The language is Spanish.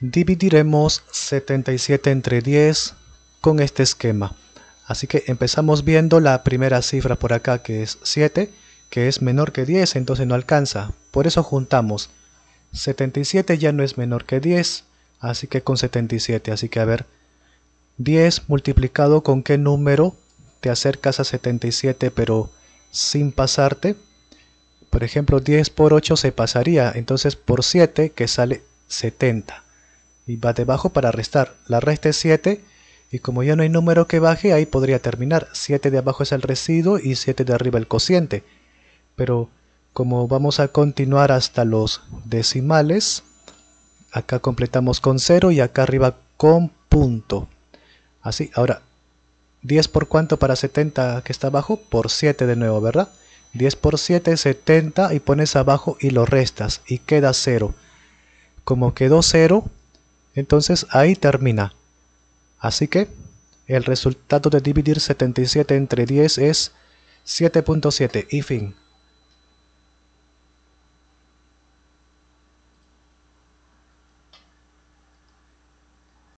dividiremos 77 entre 10 con este esquema. Así que empezamos viendo la primera cifra por acá que es 7, que es menor que 10, entonces no alcanza. Por eso juntamos 77 ya no es menor que 10, así que con 77. Así que a ver, 10 multiplicado con qué número te acercas a 77 pero sin pasarte. Por ejemplo, 10 por 8 se pasaría, entonces por 7 que sale 70 y va debajo para restar. La resta es 7 y como ya no hay número que baje, ahí podría terminar. 7 de abajo es el residuo y 7 de arriba el cociente. Pero como vamos a continuar hasta los decimales, acá completamos con 0 y acá arriba con punto. Así, ahora, 10 por cuánto para 70 que está abajo, por 7 de nuevo, ¿verdad? 10 por 7 es 70 y pones abajo y lo restas y queda 0. Como quedó 0, entonces ahí termina. Así que el resultado de dividir 77 entre 10 es 7.7 y fin.